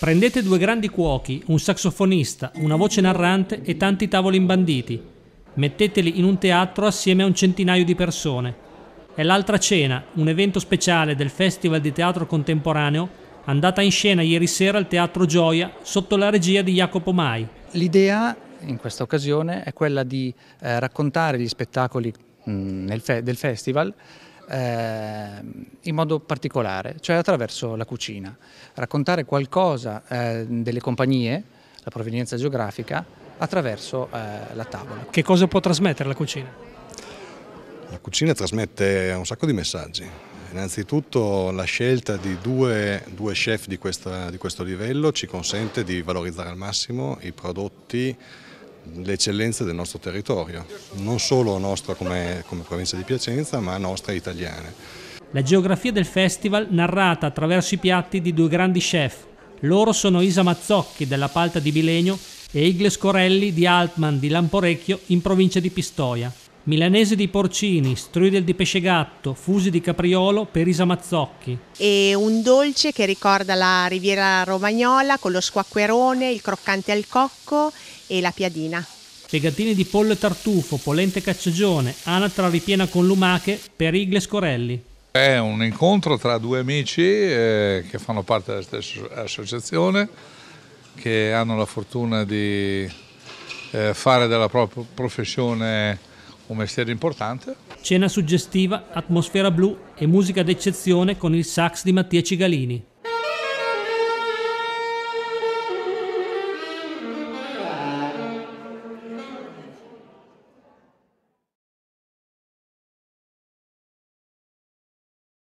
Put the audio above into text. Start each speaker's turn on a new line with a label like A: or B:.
A: Prendete due grandi cuochi, un sassofonista, una voce narrante e tanti tavoli imbanditi. Metteteli in un teatro assieme a un centinaio di persone. È l'altra cena, un evento speciale del Festival di Teatro Contemporaneo, andata in scena ieri sera
B: al Teatro Gioia sotto la regia di Jacopo Mai. L'idea in questa occasione è quella di eh, raccontare gli spettacoli mh, mm, fe- del festival Ehm, in modo particolare, cioè attraverso la cucina. Raccontare qualcosa ehm, delle compagnie, la provenienza geografica, attraverso eh, la tavola. Che cosa può trasmettere la cucina?
C: La cucina trasmette un sacco di messaggi. Innanzitutto la scelta di due, due chef di, questa, di questo livello ci consente di valorizzare al massimo i prodotti le eccellenze del nostro territorio, non solo nostra come, come provincia di Piacenza, ma nostra italiana. La geografia del
A: festival narrata attraverso i piatti di due grandi chef. Loro sono Isa Mazzocchi della Palta di Bilegno e Igles Corelli di Altman di Lamporecchio in provincia di Pistoia. Milanese di porcini, strudel di pesce gatto, fusi di capriolo, per Isamazzocchi.
D: E un dolce che ricorda la riviera romagnola con lo squacquerone, il croccante al cocco e la piadina.
A: Pegatini di pollo e tartufo, polente cacciagione, anatra ripiena con lumache, per e scorelli.
E: È un incontro tra due amici eh, che fanno parte della stessa associazione, che hanno la fortuna di eh, fare della propria professione un mestiere importante. Cena suggestiva, atmosfera blu
A: e musica d'eccezione con il sax di Mattia Cigalini.